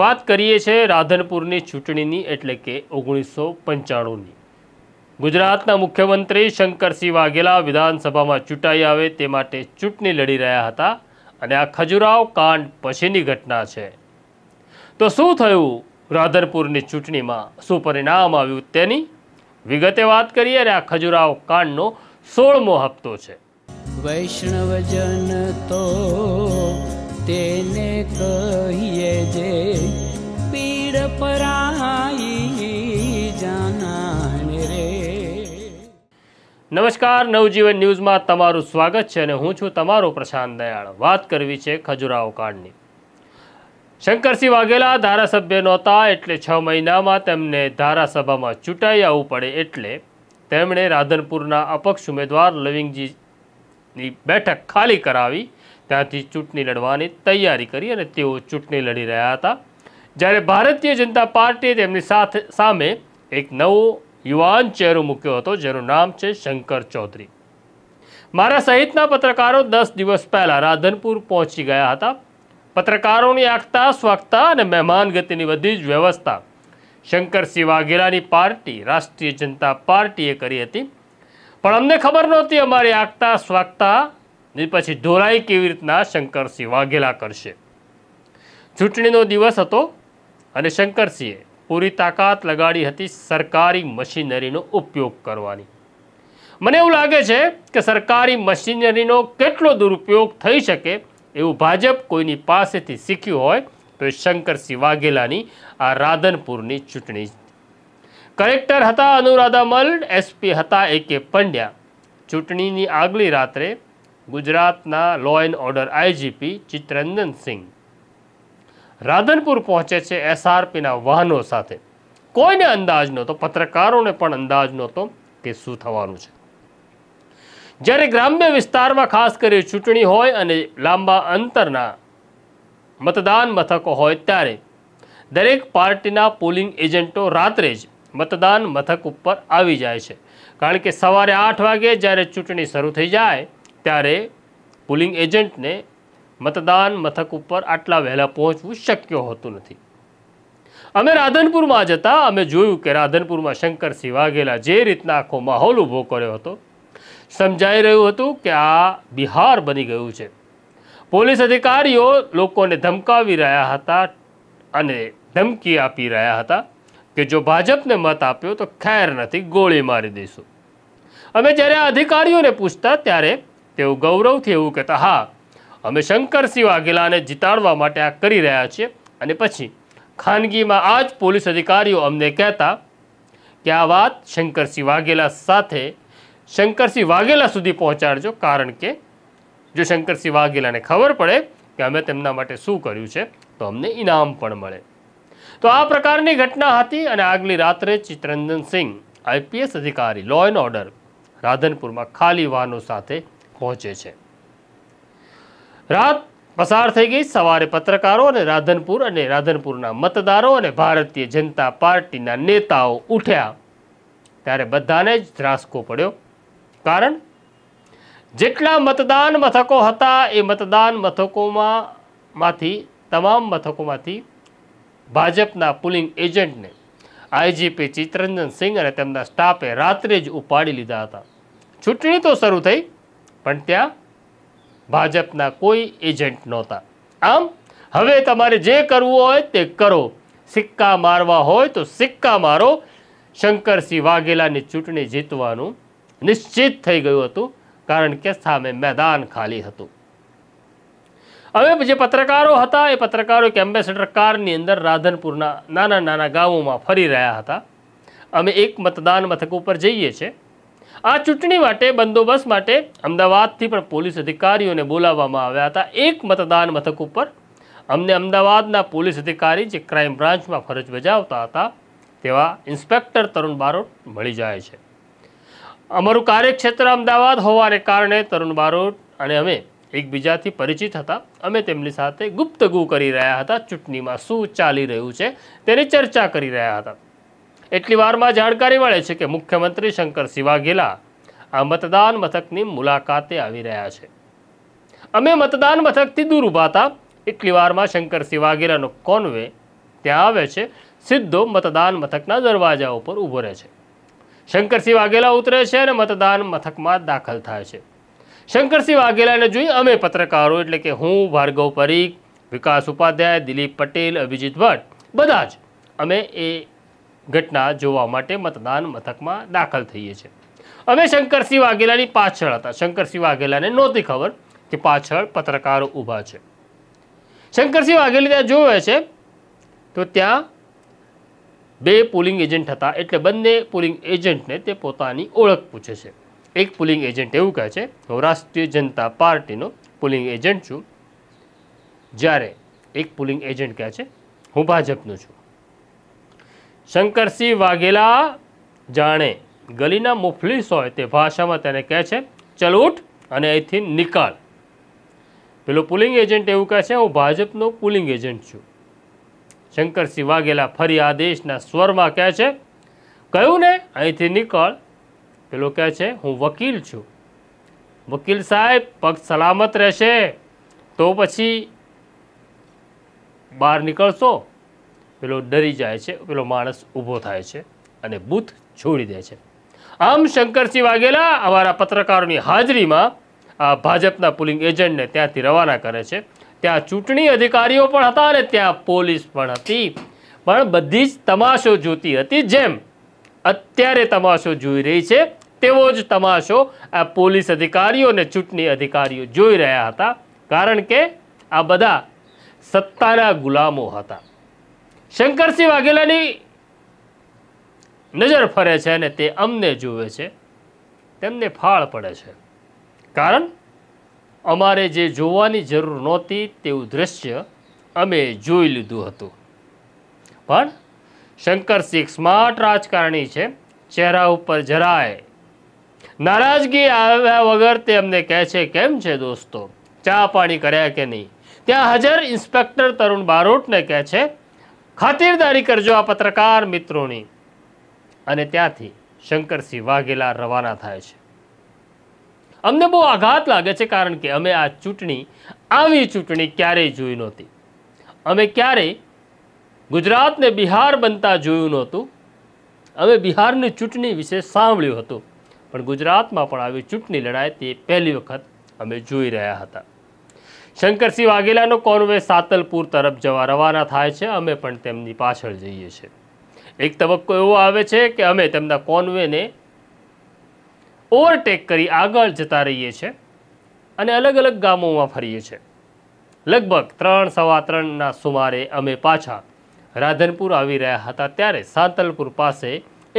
વાત કરીએ છીએ રાધનપુરની ચૂંટણીની એટલે કે ઓગણીસો પંચાણુંની ગુજરાતના મુખ્યમંત્રી શંકરસિંહ વાઘેલા વિધાનસભામાં ચૂંટાઈ આવે તે માટે ચૂંટણી લડી રહ્યા હતા અને આ ખજુરાવ કાંડ પછીની ઘટના છે તો શું થયું રાધનપુરની ચૂંટણીમાં શું પરિણામ આવ્યું તેની વિગતે વાત કરીએ અને આ ખજુરાવ કાંડનો સોળમો હપ્તો છે વૈષ્ણવજન તો તેને કહીએ જે પીડ પરાઈ જાનાને રે નમસ્કાર નવજીવન ન્યૂઝમાં તમારું સ્વાગત છે અને હું છું તમારો પ્રશાંત દયાળ વાત કરવી છે ખજુરાહો કાંડની શંકરસિંહ વાઘેલા ધારાસભ્ય નહોતા એટલે છ મહિનામાં તેમને ધારાસભામાં ચૂંટાઈ આવવું પડે એટલે તેમણે રાધનપુરના અપક્ષ ઉમેદવાર લવિંગજીની બેઠક ખાલી કરાવી ત્યાંથી ચૂંટણી લડવાની તૈયારી કરી અને તેઓ ચૂંટણી લડી રહ્યા હતા જ્યારે ભારતીય જનતા પાર્ટીએ તેમની સાથે સામે એક નવો યુવાન ચહેરો મૂક્યો હતો જેનું નામ છે શંકર ચૌધરી મારા સહિતના પત્રકારો દસ દિવસ પહેલાં રાધનપુર પહોંચી ગયા હતા પત્રકારોની આગતા સ્વાગતા અને મહેમાન ગતિની બધી જ વ્યવસ્થા શંકરસિંહ વાઘેલાની પાર્ટી રાષ્ટ્રીય જનતા પાર્ટીએ કરી હતી પણ અમને ખબર નહોતી અમારી આગતા સ્વાગતા ને પછી ઢોળાઈ કેવી રીતના શંકરસિંહ વાઘેલા કરશે ચૂંટણીનો દિવસ હતો અને શંકરસિંહે પૂરી તાકાત લગાડી હતી સરકારી મશીનરીનો ઉપયોગ કરવાની મને એવું લાગે છે કે સરકારી મશીનરીનો કેટલો દુરુપયોગ થઈ શકે એવું ભાજપ કોઈની પાસેથી શીખ્યું હોય તો એ શંકરસિંહ વાઘેલાની આ રાધનપુરની ચૂંટણી કલેક્ટર હતા અનુરાધા મલ એસપી હતા એ કે પંડ્યા ચૂંટણીની આગલી રાત્રે ગુજરાતના law and order IGP Chittaranjan Singh Radhanpur પહોંચે છે એસઆરપીના વાહનો સાથે કોઈને અંદાજ નહોતો પત્રકારોને પણ અંદાજ નહોતો કે શું થવાનું છે જ્યારે ગ્રામ્ય વિસ્તારમાં ખાસ કરી ચૂંટણી હોય અને લાંબા અંતરના મતદાન મથકો હોય ત્યારે દરેક પાર્ટીના પોલિંગ એજન્ટો રાત્રે જ મતદાન મથક ઉપર આવી જાય છે કારણ કે સવારે આઠ વાગે જ્યારે ચૂંટણી શરૂ થઈ જાય ત્યારે પોલિંગ એજન્ટને મતદાન મથક ઉપર આટલા વહેલા પહોંચવું શક્ય હોતું નથી અમે રાધનપુરમાં જતા અમે જોયું કે રાધનપુરમાં શંકરસિંહ વાઘેલા જે રીતના આખો માહોલ ઊભો કર્યો હતો સમજાઈ રહ્યું હતું કે આ બિહાર બની ગયું છે પોલીસ અધિકારીઓ લોકોને ધમકાવી રહ્યા હતા અને ધમકી આપી રહ્યા હતા કે જો ભાજપને મત આપ્યો તો ખેર નથી ગોળી મારી દઈશું અમે જ્યારે આ અધિકારીઓને પૂછતા ત્યારે તેઓ ગૌરવથી એવું કહેતા હા અમે શંકરસિંહ વાઘેલાને જીતાડવા માટે આ કરી રહ્યા છીએ અને પછી ખાનગીમાં આ જ પોલીસ અધિકારીઓ અમને કહેતા કે આ વાત શંકરસિંહ વાઘેલા સાથે શંકરસિંહ વાઘેલા સુધી પહોંચાડજો કારણ કે જો શંકરસિંહ વાઘેલાને ખબર પડે કે અમે તેમના માટે શું કર્યું છે તો અમને ઇનામ પણ મળે તો આ પ્રકારની ઘટના હતી અને આગલી રાત્રે ચિત્તરંજન સિંહ આઈપીએસ અધિકારી લો એન્ડ ઓર્ડર રાધનપુરમાં ખાલી વાહનો સાથે પહોંચે છે રાત પસાર થઈ ગઈ સવારે પત્રકારો અને રાધનપુર અને રાધનપુરના મતદારો અને ભારતીય જનતા પાર્ટીના નેતાઓ ઉઠ્યા ત્યારે બધાને જ ધ્રાસકો પડ્યો કારણ જેટલા મતદાન મથકો હતા એ મતદાન મથકોમાં તમામ મથકોમાંથી ભાજપના પુલિંગ એજન્ટને આઈજીપી ચિત્તરંજન સિંહ અને તેમના સ્ટાફે રાત્રે જ ઉપાડી લીધા હતા ચૂંટણી તો શરૂ થઈ પણ ત્યાં ભાજપના કોઈ એજન્ટ નહોતા આમ હવે તમારે જે કરવું હોય તે કરો સિક્કા મારવા હોય તો સિક્કા મારો શંકરસિંહ વાઘેલાની ચૂંટણી જીતવાનું નિશ્ચિત થઈ ગયું હતું કારણ કે સામે મેદાન ખાલી હતું હવે જે પત્રકારો હતા એ પત્રકારો એક એમ્બેસેડર કારની અંદર રાધનપુરના નાના નાના ગામોમાં ફરી રહ્યા હતા અમે એક મતદાન મથક ઉપર જઈએ છીએ આ ચૂંટણી માટે બંદોબસ્ત માટે અમદાવાદથી પણ પોલીસ અધિકારીઓને બોલાવવામાં આવ્યા હતા એક મતદાન મથક ઉપર અમને અમદાવાદના પોલીસ અધિકારી જે ક્રાઇમ બ્રાન્ચમાં ફરજ બજાવતા હતા તેવા ઇન્સ્પેક્ટર તરુણ બારોટ મળી જાય છે અમારું કાર્યક્ષેત્ર અમદાવાદ હોવાને કારણે તરુણ બારોટ અને અમે એકબીજાથી પરિચિત હતા અમે તેમની સાથે ગુપ્તગુ કરી રહ્યા હતા ચૂંટણીમાં શું ચાલી રહ્યું છે તેની ચર્ચા કરી રહ્યા હતા એટલી વારમાં જાણકારી મળે છે કે મુખ્યમંત્રી શંકરસિંહ વાઘેલા આ મતદાન મથકની મુલાકાતે આવી રહ્યા છે અમે મતદાન મથકથી દૂર ઊભા હતા એટલી વારમાં શંકરસિંહ વાઘેલાનો કોનવે ત્યાં આવે છે સીધો મતદાન મથકના દરવાજા ઉપર ઊભો રહે છે શંકરસિંહ વાઘેલા ઉતરે છે અને મતદાન મથકમાં દાખલ થાય છે શંકરસિંહ વાઘેલાને જોઈ અમે પત્રકારો એટલે કે હું ભાર્ગવ પરીખ વિકાસ ઉપાધ્યાય દિલીપ પટેલ અભિજીત ભટ્ટ બધા જ અમે એ ઘટના જોવા માટે મતદાન મથકમાં દાખલ થઈએ છીએ અમે શંકરસિંહ વાઘેલાની પાછળ હતા શંકરસિંહ વાઘેલાને નહોતી ખબર કે પાછળ પત્રકારો ઊભા છે શંકરસિંહ વાઘેલા ત્યાં જોવે છે તો ત્યાં બે પોલિંગ એજન્ટ હતા એટલે બંને પોલિંગ એજન્ટને તે પોતાની ઓળખ પૂછે છે એક પોલિંગ એજન્ટ એવું કહે છે હું રાષ્ટ્રીય જનતા પાર્ટીનો પોલિંગ એજન્ટ છું જ્યારે એક પોલિંગ એજન્ટ કહે છે હું ભાજપનો છું શંકરસિંહ વાઘેલા જાણે ગલીના મુફલીસ હોય તે ભાષામાં તેને કહે છે ચલ ઉઠ અને અહીંથી નિકાળ પેલો પુલિંગ એજન્ટ એવું કહે છે હું ભાજપનો પુલિંગ એજન્ટ છું શંકરસિંહ વાઘેલા ફરી આદેશના સ્વરમાં કહે છે કહ્યું ને અહીંથી નિકાળ પેલો કહે છે હું વકીલ છું વકીલ સાહેબ પગ સલામત રહેશે તો પછી બહાર નીકળશો પેલો ડરી જાય છે પેલો માણસ ઊભો થાય છે અને બૂથ છોડી દે છે આમ શંકરસિંહ વાઘેલા અમારા પત્રકારોની હાજરીમાં આ ભાજપના પુલિંગ એજન્ટને ત્યાંથી રવાના કરે છે ત્યાં ચૂંટણી અધિકારીઓ પણ હતા અને ત્યાં પોલીસ પણ હતી પણ બધી જ તમાશો જોતી હતી જેમ અત્યારે તમાશો જોઈ રહી છે તેવો જ તમાશો આ પોલીસ અધિકારીઓ અને ચૂંટણી અધિકારીઓ જોઈ રહ્યા હતા કારણ કે આ બધા સત્તાના ગુલામો હતા શંકરસિંહ વાઘેલાની નજર ફરે છે અને તે અમને જુએ છે તેમને ફાળ પડે છે કારણ અમારે જે જોવાની જરૂર નહોતી તેવું દ્રશ્ય અમે જોઈ લીધું હતું પણ શંકરસિંહ સ્માર્ટ રાજકારણી છે ચહેરા ઉપર જરાય નારાજગી આવ્યા વગર તે અમને કહે છે કેમ છે દોસ્તો ચા પાણી કર્યા કે નહીં ત્યાં હાજર ઇન્સ્પેક્ટર તરુણ બારોટને કહે છે ખાતિરદારી કરજો આ પત્રકાર મિત્રોની અને ત્યાંથી શંકરસિંહ વાઘેલા રવાના થાય છે અમને બહુ આઘાત લાગે છે કારણ કે અમે આ ચૂંટણી આવી ચૂંટણી ક્યારેય જોઈ નહોતી અમે ક્યારેય ગુજરાતને બિહાર બનતા જોયું નહોતું અમે બિહારની ચૂંટણી વિશે સાંભળ્યું હતું પણ ગુજરાતમાં પણ આવી ચૂંટણી લડાય તે પહેલી વખત અમે જોઈ રહ્યા હતા શંકરસિંહ વાઘેલાનો કોન્વે સાતલપુર તરફ જવા રવાના થાય છે અમે પણ તેમની પાછળ જઈએ છીએ એક તબક્કો એવો આવે છે કે અમે તેમના કોન્વેને ઓવરટેક કરી આગળ જતા રહીએ છીએ અને અલગ અલગ ગામોમાં ફરીએ છીએ લગભગ ત્રણ સવા ત્રણના સુમારે અમે પાછા રાધનપુર આવી રહ્યા હતા ત્યારે સાતલપુર પાસે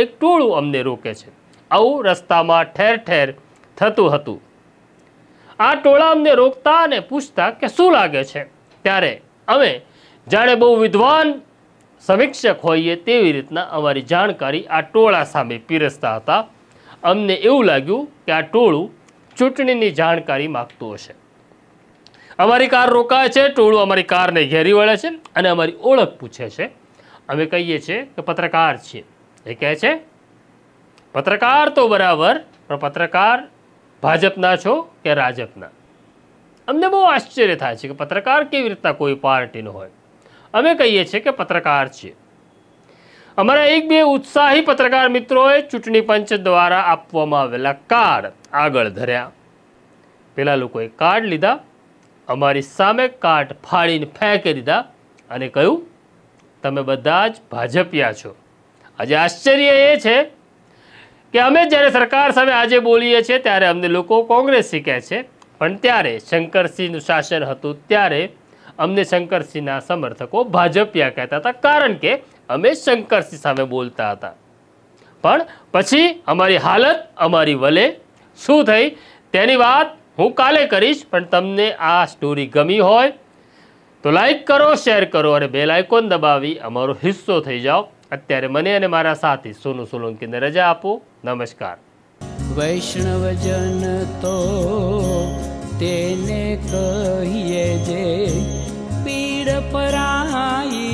એક ટોળું અમને રોકે છે આવું રસ્તામાં ઠેર ઠેર થતું હતું આ ટોળા અમને રોકતા અને પૂછતા કે શું લાગે છે ત્યારે અમે જાણે બહુ વિદ્વાન સમીક્ષક હોઈએ તેવી રીતના અમારી જાણકારી આ ટોળા સામે પીરસતા હતા અમને એવું લાગ્યું કે આ ટોળું ચૂંટણીની જાણકારી માગતું હશે અમારી કાર રોકાય છે ટોળું અમારી કારને ઘેરી વળે છે અને અમારી ઓળખ પૂછે છે અમે કહીએ છીએ કે પત્રકાર છીએ એ કહે છે પત્રકાર તો બરાબર પણ પત્રકાર ભાજપના છો કે રાજપના અમને બહુ આશ્ચર્ય થાય છે કે પત્રકાર કેવી રીતના કોઈ પાર્ટીનો હોય અમે કહીએ છીએ કે પત્રકાર છીએ અમારા એક બે ઉત્સાહી પત્રકાર મિત્રોએ ચૂંટણી પંચ દ્વારા આપવામાં આવેલા કાર્ડ આગળ ધર્યા પેલા લોકોએ કાર્ડ લીધા અમારી સામે કાર્ડ ફાડીને ફેંકી દીધા અને કહ્યું તમે બધા જ ભાજપિયા છો આજે આશ્ચર્ય એ છે કે અમે જ્યારે સરકાર સામે આજે બોલીએ છીએ ત્યારે અમને લોકો કોંગ્રેસી કહે છે પણ ત્યારે શંકરસિંહનું શાસન હતું ત્યારે અમને શંકરસિંહના સમર્થકો ભાજપિયા કહેતા હતા કારણ કે અમે શંકરસિંહ સામે બોલતા હતા પણ પછી અમારી હાલત અમારી વલે શું થઈ તેની વાત હું કાલે કરીશ પણ તમને આ સ્ટોરી ગમી હોય તો લાઈક કરો શેર કરો અને બેલ આઇકોન દબાવી અમારો હિસ્સો થઈ જાઓ અત્યારે મને અને મારા સાથી સોનુ સોલંકીને રજા આપો નમસ્કાર વૈષ્ણવજન તો તેને કહીએ જે પીડ પરાઈ